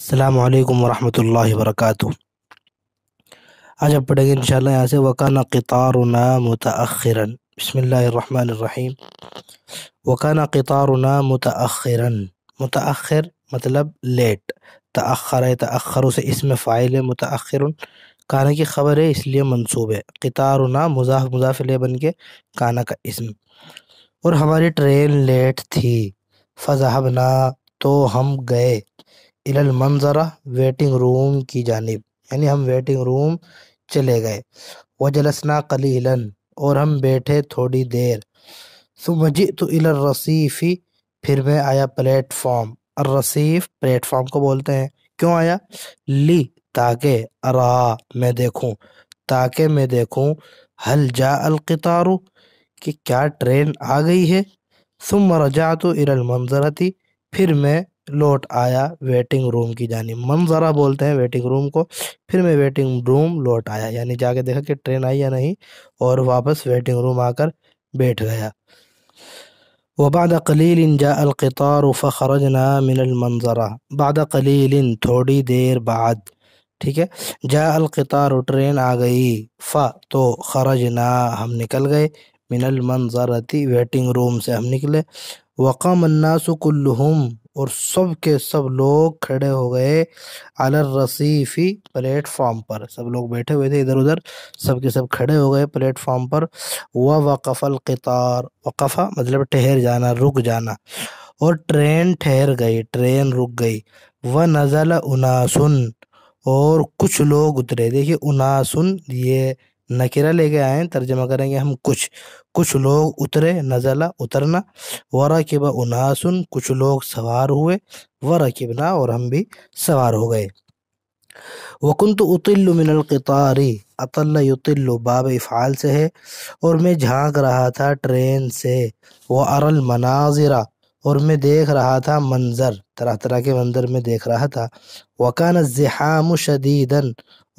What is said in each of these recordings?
السلام علیکم ورحمۃ اللہ وبرکاتہ آج اب پڑھیں گے ان شاء اللہ یہاں سے وکان قطار متأرن بسم اللہ الرحمن الرحیم وکانہ قطار الاء متأخر مطلب لیٹ ہے تأخر اسے اس میں فائل ہے متأرن کانا کی خبر ہے اس لیے منصوب ہے قطار مضاف مضاف لے بن کے کانا کا اسم اور ہماری ٹرین لیٹ تھی فضا تو ہم گئے المنظرہ ویٹنگ روم کی جانب یعنی ہم ویٹنگ روم چلے گئے وجلسنا کلین اور ہم بیٹھے تھوڑی دیر ثم جئت الی الرصیفی پھر میں آیا پلیٹ فارم الرصیف پلیٹ فارم کو بولتے ہیں کیوں آیا لی تاکہ ارا میں دیکھوں تاکہ میں دیکھوں حل جا القطار کہ کیا ٹرین آ گئی ہے ثم رجعت الی المنظرہ تھی پھر میں لوٹ آیا ویٹنگ روم کی جانی منظرہ بولتے ہیں ویٹنگ روم کو پھر میں ویٹنگ روم لوٹ آیا یعنی جا کے دیکھا کہ ٹرین آئی یا نہیں اور واپس ویٹنگ روم آ کر بیٹھ گیا وبعد قلیل جاء القطار فخرجنا من المنظرہ بعد قلیل تھوڑی دیر بعد ٹھیک ہے جاء القطار ٹرین آ گئی ف تو خرجنا ہم نکل گئے من المنظرتی تھی ویٹنگ روم سے ہم نکلے وقام الناس کلہم اور سب کے سب لوگ کھڑے ہو گئے الرصیفی پلیٹ فارم پر سب لوگ بیٹھے ہوئے تھے ادھر ادھر سب کے سب کھڑے ہو گئے پلیٹ فارم پر وقف القطار وقفہ مطلب ٹھہر جانا رک جانا اور ٹرین ٹھہر گئی ٹرین رک گئی وہ نزل اناسن اور کچھ لوگ اترے دیکھیے اناسن یہ نکرہ لے کے آئیں ترجمہ کریں گے ہم کچھ کچھ لوگ اترے نزلہ اترنا ورکب اناسن کچھ لوگ سوار ہوئے ورکبنا اور ہم بھی سوار ہو گئے وہ کنتعل من القطاری عطل باب سے ہے اور میں جھانک رہا تھا ٹرین سے وہ ار المناظرہ اور میں دیکھ رہا تھا منظر طرح طرح کے منظر میں دیکھ رہا تھا وکان نذہام شدیدن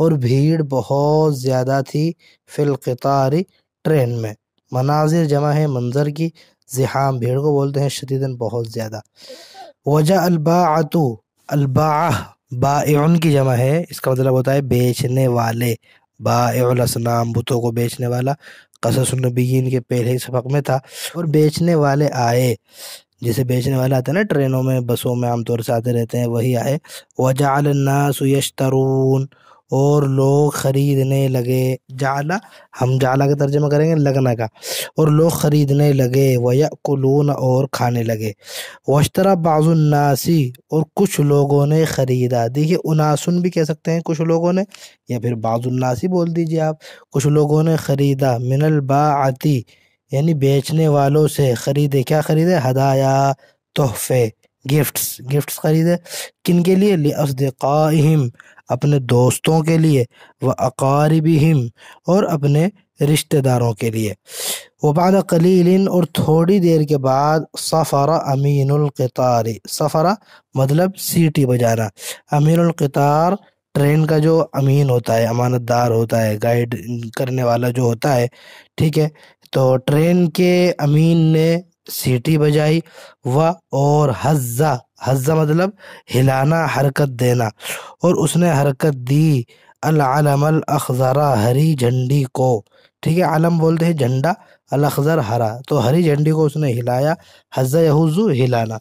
اور بھیڑ بہت زیادہ تھی فلقطاری ٹرین میں مناظر جمع ہے منظر کی زحام بھیڑ کو بولتے ہیں شدیدن بہت زیادہ وجہ الباطو البا با کی جمع ہے اس کا مطلب ہوتا ہے بیچنے والے با اولاسلم بتوں کو بیچنے والا قصص النبیین کے پہلے سبق میں تھا اور بیچنے والے آئے جسے بیچنے والا آتا ہے نا ٹرینوں میں بسوں میں عام طور سے آتے رہتے ہیں وہی آئے وہ الناس یشترون اور لوگ خریدنے لگے جالا ہم جعلا کے ترجمہ کریں گے لگنا کا اور لوگ خریدنے لگے وہ اور کھانے لگے وشترا بعض الناسی اور کچھ لوگوں نے خریدا دیکھیے اناسن بھی کہہ سکتے ہیں کچھ لوگوں نے یا پھر بعض الناسی بول دیجئے آپ کچھ لوگوں نے خریدا من الباعتی آتی یعنی بیچنے والوں سے خریدے کیا خریدے ہدایا تحفے گفٹس گفٹس خریدے کن کے لیے لِأَصْدِقَائِهِمْ اپنے دوستوں کے لیے و اقاربہم اور اپنے رشتہ داروں کے لیے وہ بعد قلیل اور تھوڑی دیر کے بعد سفر امین القطار سفرہ مطلب سیٹی بجانا امین القطار ٹرین کا جو امین ہوتا ہے امانت دار ہوتا ہے گائیڈ کرنے والا جو ہوتا ہے ٹھیک ہے تو ٹرین کے امین نے سیٹی بجائی و اور حزہ حزہ مطلب ہلانا حرکت دینا اور اس نے حرکت دی العلم الخذرا ہری جھنڈی کو ٹھیک ہے علم بولتے ہیں جھنڈا الاخضر ہرا تو ہری جھنڈی کو اس نے ہلایا حزہ یہوزو ہلانا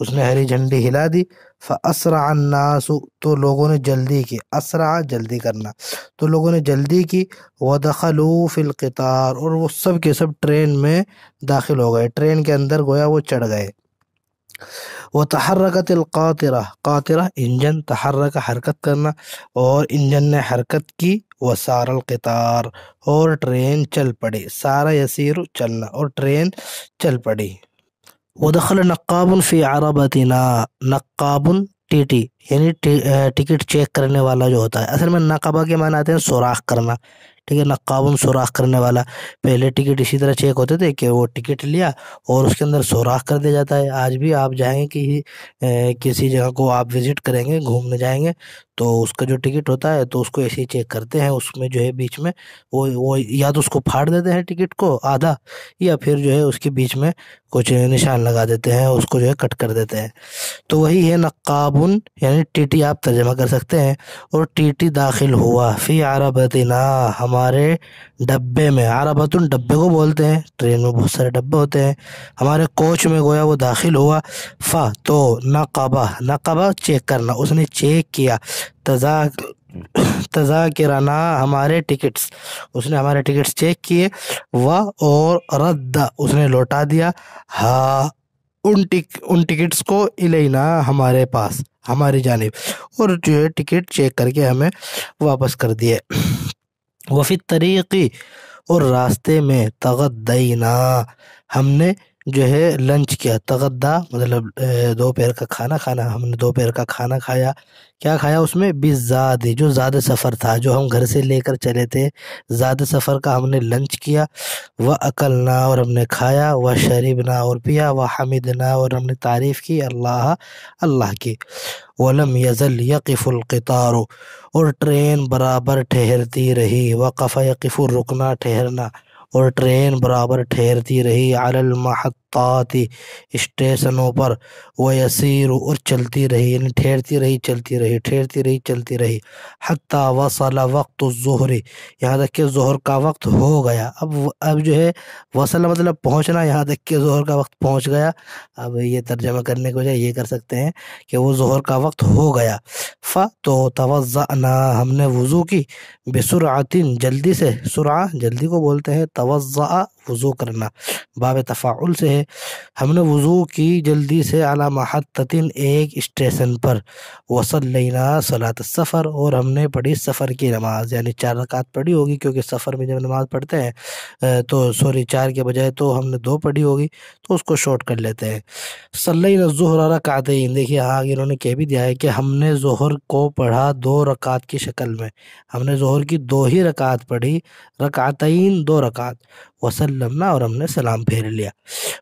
اس نے ہری جھنڈی ہلا دی فسرا الناس تو لوگوں نے جلدی کی اسرع جلدی کرنا تو لوگوں نے جلدی کی ودخلو فی القطار اور وہ سب کے سب ٹرین میں داخل ہو گئے ٹرین کے اندر گویا وہ چڑھ گئے وہ تحرکت تلقا ترا انجن تحرک حرکت کرنا اور انجن نے حرکت کی وہ سار القطار اور ٹرین چل پڑی سارا یسیر چلنا اور ٹرین چل پڑی ودخل نقاب فی عربتنا نقاب ٹی ٹی یعنی ٹکٹ چیک کرنے والا جو ہوتا ہے اصل میں نقابہ کے معنی آتے ہیں سوراخ کرنا ٹھیک ہے نقاب سوراخ کرنے والا پہلے ٹکٹ اسی طرح چیک ہوتے تھے کہ وہ ٹکٹ لیا اور اس کے اندر سوراخ کر دیا جاتا ہے آج بھی آپ جائیں کہ کسی جگہ کو آپ وزٹ کریں گے گھومنے جائیں گے تو اس کا جو ٹکٹ ہوتا ہے تو اس کو ایسے ہی چیک کرتے ہیں اس میں جو ہے بیچ میں وہ یا تو اس کو پھاڑ دیتے ہیں ٹکٹ کو آدھا یا پھر جو ہے اس کے بیچ میں کچھ نشان لگا دیتے ہیں اس کو جو ہے کٹ کر دیتے ہیں تو وہی ہے نقابن یعنی ٹی ٹی آپ ترجمہ کر سکتے ہیں اور ٹی ٹی داخل ہوا فی عربتنا ہمارے ڈبے میں عربتن ڈبے کو بولتے ہیں ٹرین میں بہت سارے ڈبے ہوتے ہیں ہمارے کوچ میں گویا وہ داخل ہوا فا تو نقابہ نقابہ چیک کرنا اس نے چیک کیا تزاک تذاکرنا ہمارے ٹکٹس اس نے ہمارے ٹکٹس چیک کیے و اور رد اس نے لوٹا دیا ہا ان ان ٹکٹس کو الینا ہمارے پاس ہماری جانب اور جو ہے ٹکٹ چیک کر کے ہمیں واپس کر دیے وفی طریقی اور راستے میں تغدینا ہم نے جو ہے لنچ کیا تغدہ مطلب دو پیر کا کھانا کھانا ہم نے دو پیر کا کھانا کھایا کیا کھایا اس میں بھی زیادہ جو زیادہ سفر تھا جو ہم گھر سے لے کر چلے تھے زیادہ سفر کا ہم نے لنچ کیا وہ عقل اور ہم نے کھایا وہ شریف نہ اور پیا وہ حامد اور ہم نے تعریف کی اللہ اللہ کی ولم یزل یقف القطار اور ٹرین برابر ٹھہرتی رہی وقف یقف رکنا ٹھہرنا اور ٹرین برابر ٹھہرتی رہی المحق طاطی اسٹیشنوں پر وہ یسیر اور چلتی رہی یعنی ٹھہرتی رہی چلتی رہی ٹھہرتی رہی چلتی رہی حتیٰ وصل وقت ظہری یہاں تک کہ ظہر کا وقت ہو گیا اب اب جو ہے وصل مطلب پہنچنا یہاں تک کہ ظہر کا وقت پہنچ گیا اب یہ ترجمہ کرنے کو بجائے یہ کر سکتے ہیں کہ وہ ظہر کا وقت ہو گیا ف تو توجہ ہم نے وضو کی بسرعت جلدی سے سرعہ جلدی کو بولتے ہیں توجہ وضو کرنا باب تفاعل سے ہے ہم نے وضو کی جلدی سے اعلیٰ محتن ایک اسٹیشن پر وصل لینا صلاۃ سفر اور ہم نے پڑھی سفر کی نماز یعنی چار رکعت پڑھی ہوگی کیونکہ سفر میں جب نماز پڑھتے ہیں تو سوری چار کے بجائے تو ہم نے دو پڑھی ہوگی تو اس کو شارٹ کر لیتے ہیں صلی ظہر رکعتین دیکھیے ہاں آگے انہوں نے کہہ بھی دیا ہے کہ ہم نے ظہر کو پڑھا دو رکعت کی شکل میں ہم نے ظہر کی دو ہی رکعت پڑھی رکعتین دو رکعت اور ہم نے سلام پھیر لیا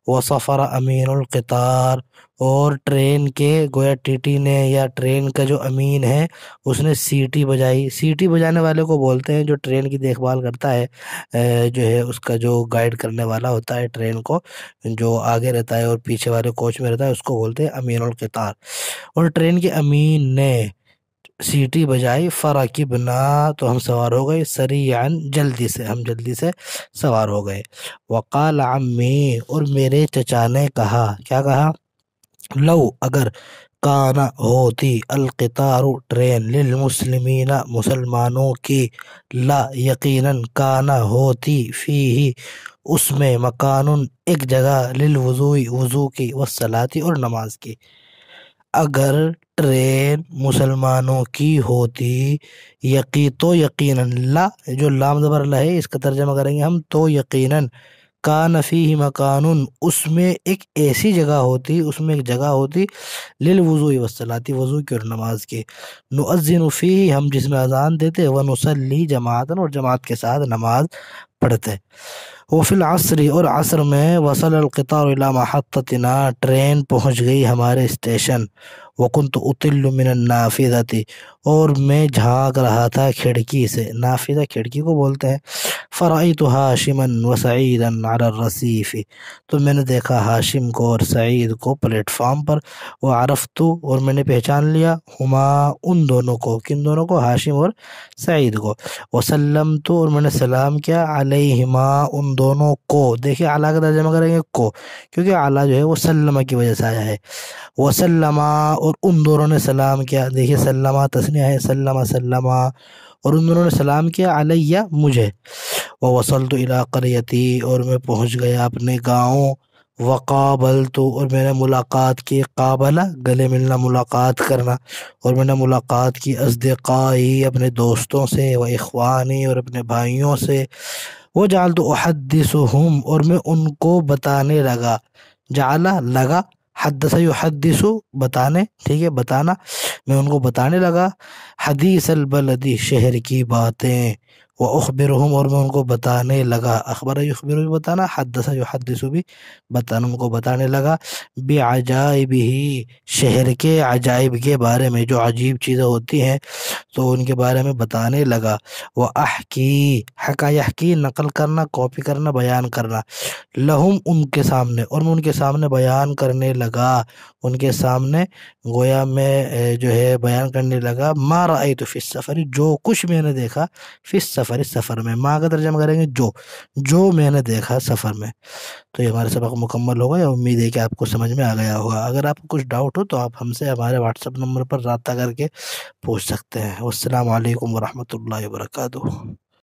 وہ سفر امین القطار اور ٹرین کے گویا ٹی ٹی نے یا ٹرین کا جو امین ہے اس نے سیٹی بجائی سیٹی بجانے والے کو بولتے ہیں جو ٹرین کی دیکھ بھال کرتا ہے جو ہے اس کا جو گائیڈ کرنے والا ہوتا ہے ٹرین کو جو آگے رہتا ہے اور پیچھے والے کوچ میں رہتا ہے اس کو بولتے ہیں امین القطار اور ٹرین کے امین نے سیٹی بجائی فراکب نہ تو ہم سوار ہو گئے سریان جلدی سے ہم جلدی سے سوار ہو گئے وقال عمی اور میرے چچا نے کہا کیا کہا لو اگر کانا ہوتی القطار ٹرین للمسلمین مسلمانوں کی لا یقیناً کانا ہوتی فی ہی اس میں مکان ایک جگہ للوضوئی وضو کی وصلاتی اور نماز کی اگر ٹرین مسلمانوں کی ہوتی یقی تو یقیناً جو لام زبر اللہ ہے اس کا ترجمہ کریں گے ہم تو یقیناً کا نفی ہی اس میں ایک ایسی جگہ ہوتی اس میں ایک جگہ ہوتی لل وضو ہی وصلاتی وضو کی اور نماز کی نعزن فی ہم جس میں اذان دیتے و نسلی جماعت اور جماعت کے ساتھ نماز پڑھتے و فل عصری اور عصر میں وصل القطار الی محطتنا ٹرین پہنچ گئی ہمارے اسٹیشن تو اتل من النافذہ تھی اور میں جھانک رہا تھا کھڑکی سے نافذہ کھڑکی کو بولتے ہیں فرائی تو حاشم ان و سعید تو میں نے دیکھا ہاشم کو اور سعید کو پلیٹ فارم پر وہ عرف تو اور میں نے پہچان لیا ہما ان دونوں کو کن دونوں کو ہاشم اور سعید کو وسلم تو اور میں نے سلام کیا علیہما ان دونوں کو دیکھے اعلیٰ کا میں کریں گے کو کیونکہ اعلیٰ جو ہے وہ سلمہ کی وجہ سے آیا ہے وسلمہ اور ان دونوں نے سلام کیا دیکھیے سلمہ تسنیہ ہے سلمہ سلمہ اور ان دونوں نے سلام کیا علیہ مجھے وہ وصل تو علاقریتی اور میں پہنچ گیا اپنے گاؤں وقابل تو اور میں نے ملاقات کی قابلہ گلے ملنا ملاقات کرنا اور میں نے ملاقات کی اصدقائی اپنے دوستوں سے و اخوانی اور اپنے بھائیوں سے وہ جال تو و ہوں اور میں ان کو بتانے لگا جعلا لگا حدث یحدث بتانے ٹھیک ہے بتانا میں ان کو بتانے لگا حدیث البلدی شہر کی باتیں وہ اخبر اور میں ان کو بتانے لگا اخبر اخبر بھی بتانا جو حدث بھی بتانا ان کو بتانے لگا بے عجائب ہی شہر کے عجائب کے بارے میں جو عجیب چیزیں ہوتی ہیں تو ان کے بارے میں بتانے لگا وہ احکی حقائح کی نقل کرنا کاپی کرنا بیان کرنا لہم ان کے سامنے اور میں ان کے سامنے بیان کرنے لگا ان کے سامنے گویا میں جو ہے بیان کرنے لگا مار آئی تو فِ سفری جو کچھ میں نے دیکھا فص سفر سفر اس سفر میں ماں کا ترجمہ کریں گے جو جو میں نے دیکھا سفر میں تو یہ ہمارے سبق مکمل ہوگا یا امید ہے کہ آپ کو سمجھ میں آ گیا ہوگا اگر آپ کو کچھ ڈاؤٹ ہو تو آپ ہم سے ہمارے واٹس اپ نمبر پر رابطہ کر کے پوچھ سکتے ہیں السلام علیکم ورحمۃ اللہ وبرکاتہ